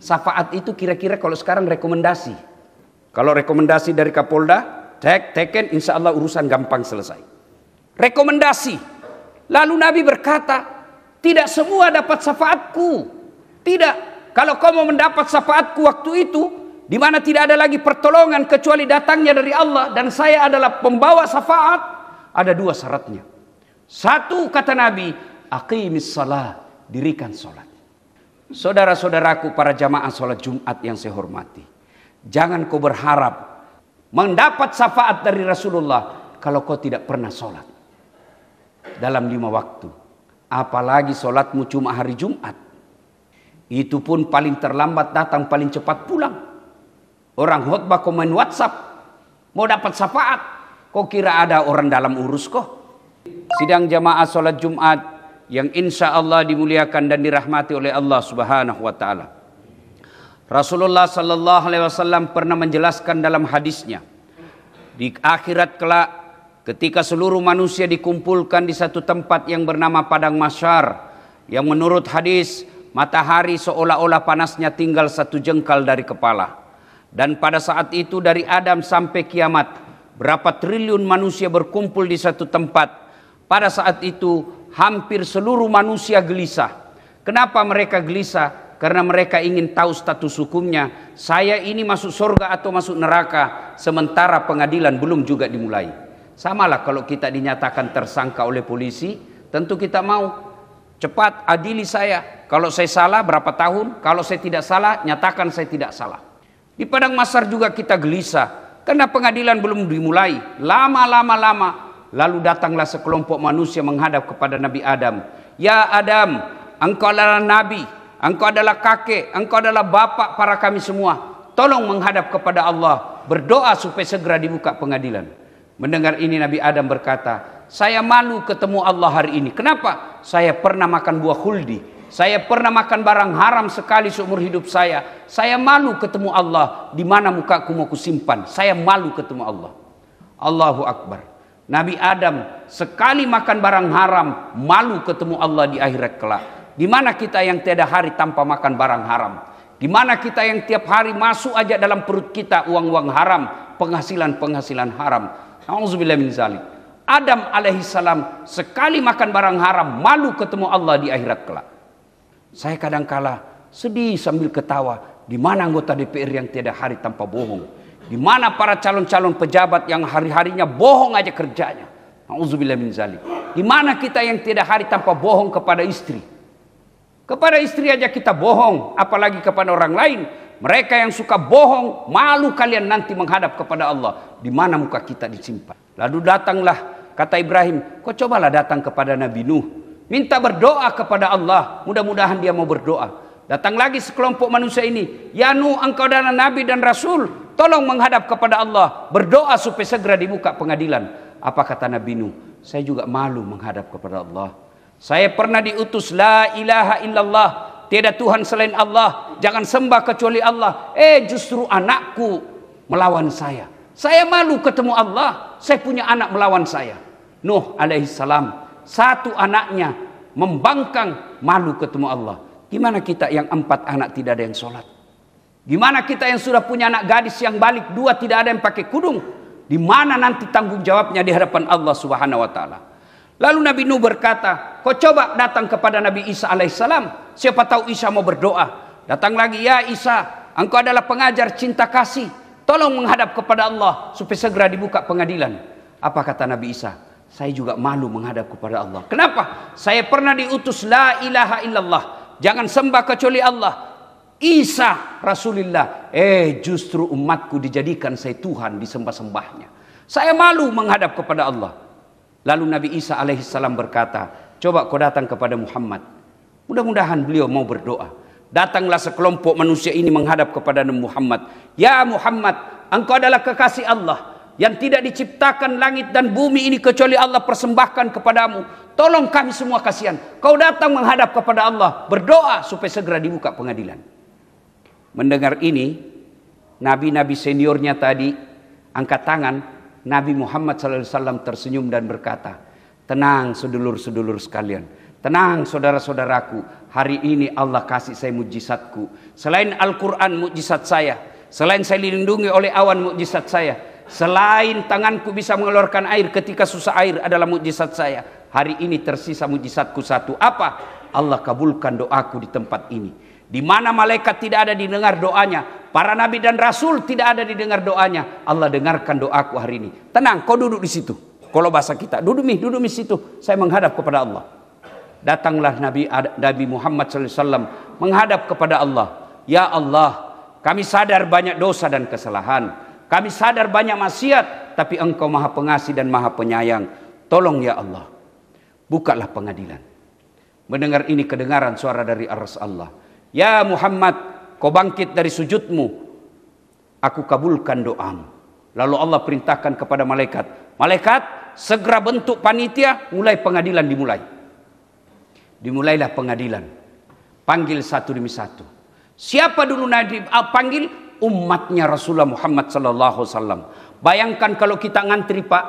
Safaat itu kira-kira kalau sekarang rekomendasi. Kalau rekomendasi dari Kapolda, tek teken insya Allah urusan gampang selesai. Rekomendasi. Lalu Nabi berkata, tidak semua dapat syafaatku. Tidak. Kalau kau mau mendapat syafaatku waktu itu, di mana tidak ada lagi pertolongan kecuali datangnya dari Allah dan saya adalah pembawa syafaat, ada dua syaratnya. Satu kata Nabi, aqimis salah, dirikan sholat. Saudara-saudaraku para jamaah sholat Jumat yang saya hormati. Jangan kau berharap mendapat syafaat dari Rasulullah kalau kau tidak pernah sholat. Dalam lima waktu. Apalagi sholatmu cuma hari Jumat. Itu pun paling terlambat datang, paling cepat pulang. Orang khutbah kau main WhatsApp. Mau dapat syafaat. Kau kira ada orang dalam urus kau Sidang jamaah sholat Jumat yang insya Allah dimuliakan dan dirahmati oleh Allah Subhanahu wa taala. Rasulullah sallallahu alaihi wasallam pernah menjelaskan dalam hadisnya di akhirat kelak ketika seluruh manusia dikumpulkan di satu tempat yang bernama padang masyar yang menurut hadis matahari seolah-olah panasnya tinggal satu jengkal dari kepala dan pada saat itu dari Adam sampai kiamat berapa triliun manusia berkumpul di satu tempat pada saat itu hampir seluruh manusia gelisah. Kenapa mereka gelisah? Karena mereka ingin tahu status hukumnya. Saya ini masuk surga atau masuk neraka, sementara pengadilan belum juga dimulai. Samalah kalau kita dinyatakan tersangka oleh polisi, tentu kita mau cepat adili saya. Kalau saya salah berapa tahun, kalau saya tidak salah, nyatakan saya tidak salah. Di padang masar juga kita gelisah karena pengadilan belum dimulai. Lama-lama lama, lama, lama Lalu datanglah sekelompok manusia menghadap kepada Nabi Adam. Ya Adam, engkau adalah nabi, engkau adalah kakek, engkau adalah bapak para kami semua. Tolong menghadap kepada Allah, berdoa supaya segera dibuka pengadilan. Mendengar ini Nabi Adam berkata, saya malu ketemu Allah hari ini. Kenapa? Saya pernah makan buah huldi. Saya pernah makan barang haram sekali seumur hidup saya. Saya malu ketemu Allah. Di mana mukaku mau kusimpan? Saya malu ketemu Allah. Allahu Akbar. Nabi Adam sekali makan barang haram malu ketemu Allah di akhirat kelak. Di mana kita yang tiada hari tanpa makan barang haram? Di mana kita yang tiap hari masuk aja dalam perut kita uang-uang haram, penghasilan-penghasilan haram. Nauzubillah min zalik. Adam alaihissalam sekali makan barang haram malu ketemu Allah di akhirat kelak. Saya kadang kala sedih sambil ketawa. Di mana anggota DPR yang tiada hari tanpa bohong? Di mana para calon-calon pejabat yang hari-harinya bohong aja kerjanya. Nauzubillah min zalik. Di mana kita yang tidak hari tanpa bohong kepada istri? Kepada istri aja kita bohong, apalagi kepada orang lain. Mereka yang suka bohong, malu kalian nanti menghadap kepada Allah. Di mana muka kita disimpan? Lalu datanglah, kata Ibrahim, kau cobalah datang kepada Nabi Nuh. Minta berdoa kepada Allah, mudah-mudahan dia mau berdoa. Datang lagi sekelompok manusia ini. Ya Nuh, engkau adalah Nabi dan Rasul. Tolong menghadap kepada Allah, berdoa supaya segera dibuka pengadilan. Apa kata Nabi Nuh? Saya juga malu menghadap kepada Allah. Saya pernah diutus la ilaha illallah, tiada Tuhan selain Allah, jangan sembah kecuali Allah. Eh justru anakku melawan saya. Saya malu ketemu Allah, saya punya anak melawan saya. Nuh alaihissalam, satu anaknya membangkang malu ketemu Allah. Gimana kita yang empat anak tidak ada yang sholat? Gimana kita yang sudah punya anak gadis yang balik dua tidak ada yang pakai kudung? Di mana nanti tanggung jawabnya di hadapan Allah Subhanahu wa taala? Lalu Nabi Nuh berkata, "Kau coba datang kepada Nabi Isa alaihissalam, siapa tahu Isa mau berdoa." Datang lagi, "Ya Isa, engkau adalah pengajar cinta kasih. Tolong menghadap kepada Allah supaya segera dibuka pengadilan." Apa kata Nabi Isa? Saya juga malu menghadap kepada Allah. Kenapa? Saya pernah diutus la ilaha illallah. Jangan sembah kecuali Allah. Isa Rasulullah, eh justru umatku dijadikan saya Tuhan disembah-sembahnya. Saya malu menghadap kepada Allah. Lalu Nabi Isa alaihissalam berkata, coba kau datang kepada Muhammad. Mudah-mudahan beliau mau berdoa. Datanglah sekelompok manusia ini menghadap kepada Muhammad. Ya Muhammad, engkau adalah kekasih Allah. Yang tidak diciptakan langit dan bumi ini kecuali Allah persembahkan kepadamu. Tolong kami semua kasihan. Kau datang menghadap kepada Allah. Berdoa supaya segera dibuka pengadilan mendengar ini, nabi-nabi seniornya tadi angkat tangan, Nabi Muhammad Sallallahu Alaihi Wasallam tersenyum dan berkata, Tenang sedulur-sedulur sekalian, tenang saudara-saudaraku, hari ini Allah kasih saya mujizatku. Selain Al-Quran mujizat saya, selain saya dilindungi oleh awan mujizat saya, selain tanganku bisa mengeluarkan air ketika susah air adalah mujizat saya. Hari ini tersisa mujizatku satu. Apa? Allah kabulkan doaku di tempat ini. Di mana malaikat tidak ada didengar doanya, para nabi dan rasul tidak ada didengar doanya. Allah dengarkan doaku hari ini. Tenang, kau duduk di situ. Kalau bahasa kita, duduk mi, duduk mi situ. Saya menghadap kepada Allah. Datanglah Nabi Nabi Muhammad SAW menghadap kepada Allah. Ya Allah, kami sadar banyak dosa dan kesalahan. Kami sadar banyak maksiat, tapi Engkau Maha Pengasih dan Maha Penyayang. Tolong ya Allah, bukalah pengadilan. Mendengar ini kedengaran suara dari aras Allah. Ya Muhammad, kau bangkit dari sujudmu. Aku kabulkan doamu. Lalu Allah perintahkan kepada malaikat. Malaikat, segera bentuk panitia, mulai pengadilan dimulai. Dimulailah pengadilan. Panggil satu demi satu. Siapa dulu Nabi panggil? Umatnya Rasulullah Muhammad sallallahu alaihi Bayangkan kalau kita ngantri Pak,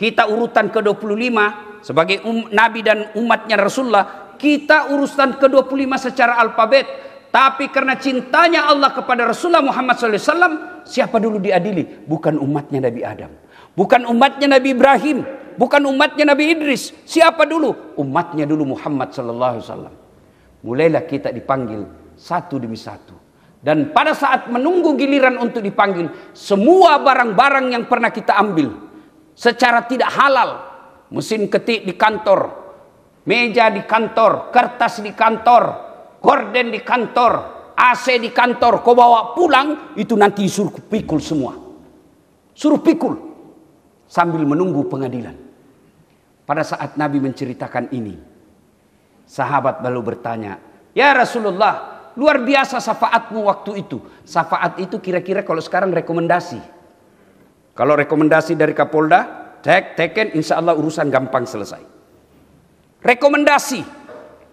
kita urutan ke-25 sebagai um, nabi dan umatnya Rasulullah kita urusan ke-25 secara alfabet. Tapi karena cintanya Allah kepada Rasulullah Muhammad SAW. Siapa dulu diadili? Bukan umatnya Nabi Adam. Bukan umatnya Nabi Ibrahim. Bukan umatnya Nabi Idris. Siapa dulu? Umatnya dulu Muhammad SAW. Mulailah kita dipanggil satu demi satu. Dan pada saat menunggu giliran untuk dipanggil, semua barang-barang yang pernah kita ambil secara tidak halal, mesin ketik di kantor, meja di kantor, kertas di kantor, gorden di kantor, AC di kantor, kau bawa pulang, itu nanti suruh pikul semua. Suruh pikul sambil menunggu pengadilan. Pada saat Nabi menceritakan ini, sahabat lalu bertanya, "Ya Rasulullah, luar biasa syafaatmu waktu itu. Syafaat itu kira-kira kalau sekarang rekomendasi. Kalau rekomendasi dari Kapolda, tek teken insya Allah urusan gampang selesai rekomendasi.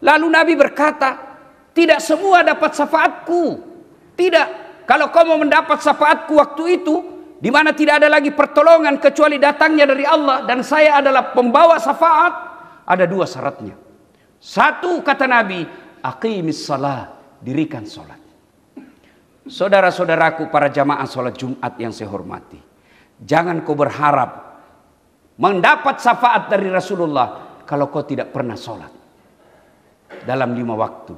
Lalu Nabi berkata, tidak semua dapat syafaatku. Tidak. Kalau kau mau mendapat syafaatku waktu itu, di mana tidak ada lagi pertolongan kecuali datangnya dari Allah dan saya adalah pembawa syafaat, ada dua syaratnya. Satu kata Nabi, aqimis salah, dirikan salat. Saudara-saudaraku para jamaah sholat Jumat yang saya hormati. Jangan kau berharap mendapat syafaat dari Rasulullah kalau kau tidak pernah sholat dalam lima waktu.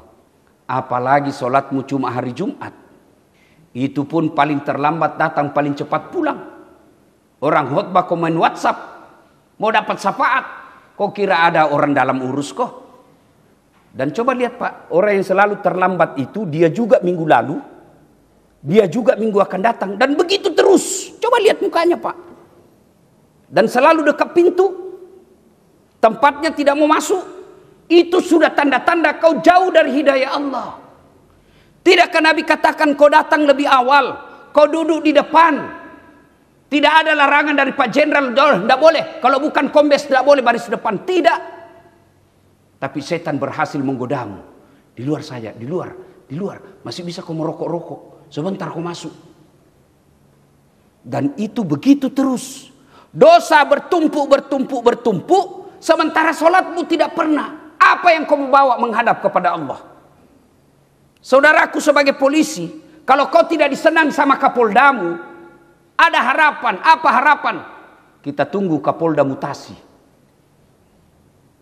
Apalagi sholatmu cuma hari Jumat. Itu pun paling terlambat datang, paling cepat pulang. Orang kau komen WhatsApp. Mau dapat syafaat. kau kira ada orang dalam urus kau. Dan coba lihat Pak, orang yang selalu terlambat itu dia juga minggu lalu, dia juga minggu akan datang dan begitu terus. Coba lihat mukanya Pak. Dan selalu dekat pintu, tempatnya tidak mau masuk, itu sudah tanda-tanda kau jauh dari hidayah Allah. Tidakkah Nabi katakan kau datang lebih awal, kau duduk di depan. Tidak ada larangan dari Pak Jenderal, tidak boleh. Kalau bukan kombes, tidak boleh baris depan. Tidak. Tapi setan berhasil menggodamu. Di luar saya, di luar, di luar. Masih bisa kau merokok-rokok. Sebentar kau masuk. Dan itu begitu terus. Dosa bertumpuk, bertumpuk, bertumpuk. Sementara sholatmu tidak pernah. Apa yang kau bawa menghadap kepada Allah? Saudaraku sebagai polisi, kalau kau tidak disenang sama kapoldamu, ada harapan. Apa harapan? Kita tunggu kapolda mutasi.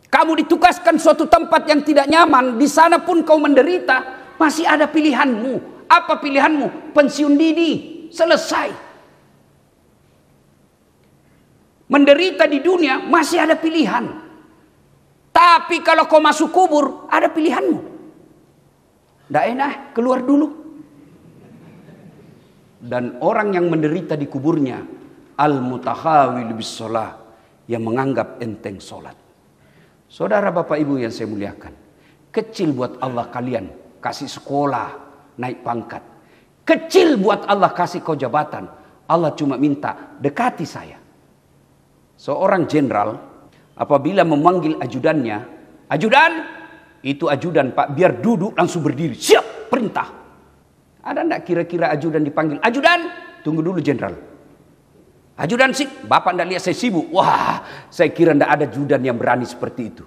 Kamu ditugaskan suatu tempat yang tidak nyaman, di sana pun kau menderita, masih ada pilihanmu. Apa pilihanmu? Pensiun dini, selesai menderita di dunia masih ada pilihan. Tapi kalau kau masuk kubur ada pilihanmu. Tidak enak keluar dulu. Dan orang yang menderita di kuburnya al-mutahawil bis yang menganggap enteng sholat. Saudara Bapak Ibu yang saya muliakan, kecil buat Allah kalian kasih sekolah, naik pangkat. Kecil buat Allah kasih kau jabatan. Allah cuma minta dekati saya. Seorang jenderal apabila memanggil ajudannya, ajudan, itu ajudan Pak, biar duduk langsung berdiri, siap perintah. Ada ndak kira-kira ajudan dipanggil? Ajudan, tunggu dulu jenderal. Ajudan sih, Bapak ndak lihat saya sibuk. Wah, saya kira ndak ada ajudan yang berani seperti itu.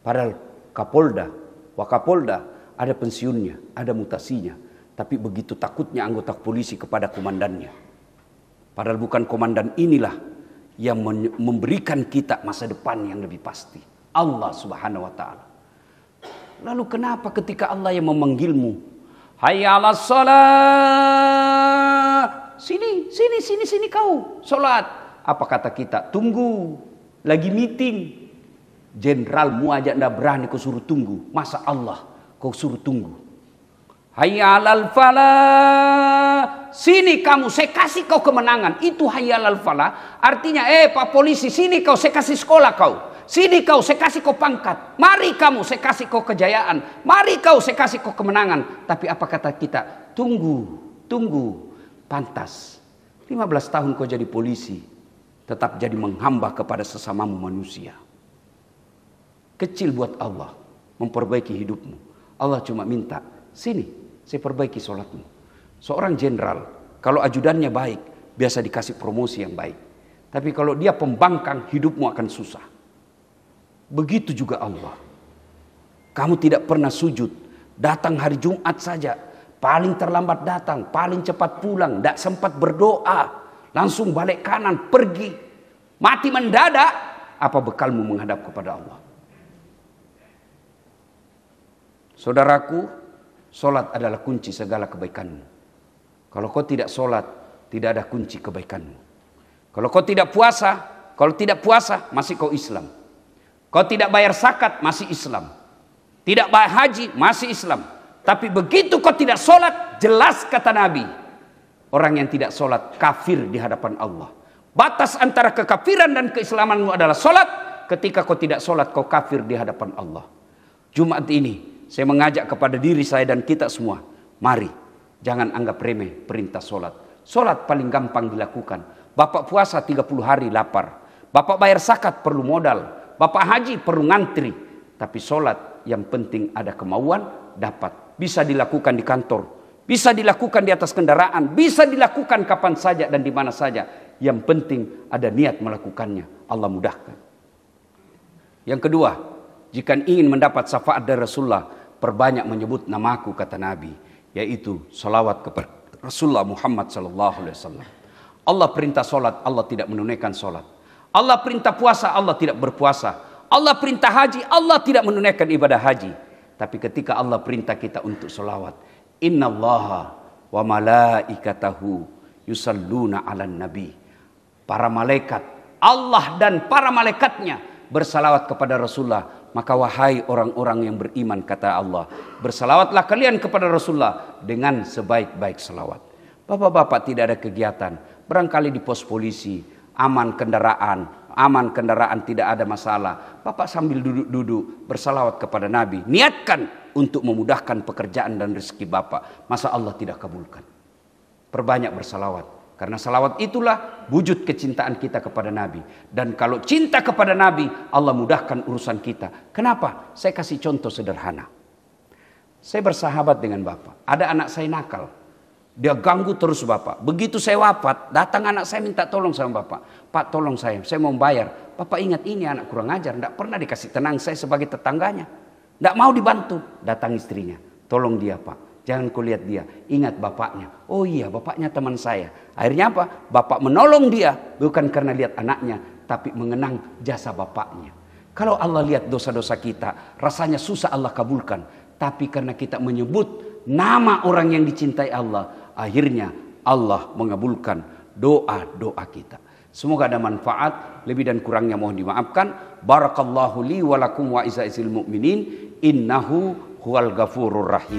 Padahal Kapolda, Wakapolda ada pensiunnya, ada mutasinya. Tapi begitu takutnya anggota polisi kepada komandannya. Padahal bukan komandan inilah yang memberikan kita masa depan yang lebih pasti. Allah Subhanahu wa taala. Lalu kenapa ketika Allah yang memanggilmu, "Hayya ala sholat. Sini, sini, sini, sini kau, solat. Apa kata kita? Tunggu. Lagi meeting. Jenderalmu ajak ndak berani kau suruh tunggu. Masa Allah kau suruh tunggu? Hayya 'alal falah sini kamu saya kasih kau kemenangan. Itu hayalal falah. Artinya eh Pak polisi sini kau saya kasih sekolah kau. Sini kau saya kasih kau pangkat. Mari kamu saya kasih kau kejayaan. Mari kau saya kasih kau kemenangan. Tapi apa kata kita? Tunggu, tunggu. Pantas. 15 tahun kau jadi polisi. Tetap jadi menghamba kepada sesamamu manusia. Kecil buat Allah memperbaiki hidupmu. Allah cuma minta, sini saya perbaiki sholatmu. Seorang jenderal, kalau ajudannya baik, biasa dikasih promosi yang baik. Tapi kalau dia pembangkang, hidupmu akan susah. Begitu juga Allah. Kamu tidak pernah sujud. Datang hari Jumat saja. Paling terlambat datang, paling cepat pulang. Tidak sempat berdoa. Langsung balik kanan, pergi. Mati mendadak. Apa bekalmu menghadap kepada Allah? Saudaraku, solat adalah kunci segala kebaikanmu. Kalau kau tidak sholat, tidak ada kunci kebaikanmu. Kalau kau tidak puasa, kalau tidak puasa masih kau Islam. Kau tidak bayar zakat masih Islam. Tidak bayar haji masih Islam. Tapi begitu kau tidak sholat, jelas kata Nabi. Orang yang tidak sholat kafir di hadapan Allah. Batas antara kekafiran dan keislamanmu adalah sholat. Ketika kau tidak sholat, kau kafir di hadapan Allah. Jumat ini, saya mengajak kepada diri saya dan kita semua. Mari Jangan anggap remeh perintah sholat. Sholat paling gampang dilakukan. Bapak puasa 30 hari lapar. Bapak bayar zakat perlu modal. Bapak haji perlu ngantri. Tapi sholat yang penting ada kemauan dapat. Bisa dilakukan di kantor. Bisa dilakukan di atas kendaraan. Bisa dilakukan kapan saja dan di mana saja. Yang penting ada niat melakukannya. Allah mudahkan. Yang kedua, jika ingin mendapat syafaat dari Rasulullah, perbanyak menyebut namaku kata Nabi yaitu salawat kepada Rasulullah Muhammad sallallahu alaihi wasallam. Allah perintah salat, Allah tidak menunaikan salat. Allah perintah puasa, Allah tidak berpuasa. Allah perintah haji, Allah tidak menunaikan ibadah haji. Tapi ketika Allah perintah kita untuk Inna Allah wa malaikatahu yusalluna ala nabi. Para malaikat, Allah dan para malaikatnya bersalawat kepada Rasulullah maka wahai orang-orang yang beriman kata Allah, bersalawatlah kalian kepada Rasulullah dengan sebaik-baik salawat. Bapak-bapak tidak ada kegiatan, barangkali di pos polisi, aman kendaraan, aman kendaraan tidak ada masalah. Bapak sambil duduk-duduk bersalawat kepada Nabi. Niatkan untuk memudahkan pekerjaan dan rezeki Bapak. Masa Allah tidak kabulkan. Perbanyak bersalawat karena salawat itulah wujud kecintaan kita kepada Nabi. Dan kalau cinta kepada Nabi, Allah mudahkan urusan kita. Kenapa? Saya kasih contoh sederhana. Saya bersahabat dengan Bapak. Ada anak saya nakal. Dia ganggu terus Bapak. Begitu saya wafat, datang anak saya minta tolong sama Bapak. Pak tolong saya, saya mau bayar. Bapak ingat ini anak kurang ajar. Tidak pernah dikasih tenang saya sebagai tetangganya. Tidak mau dibantu. Datang istrinya. Tolong dia Pak Jangan kulihat dia. Ingat bapaknya. Oh iya, bapaknya teman saya. Akhirnya apa? Bapak menolong dia bukan karena lihat anaknya, tapi mengenang jasa bapaknya. Kalau Allah lihat dosa-dosa kita, rasanya susah Allah kabulkan. Tapi karena kita menyebut nama orang yang dicintai Allah, akhirnya Allah mengabulkan doa-doa kita. Semoga ada manfaat, lebih dan kurangnya mohon dimaafkan. Barakallahu li wa wa mu'minin. Innahu huwal ghafurur rahim.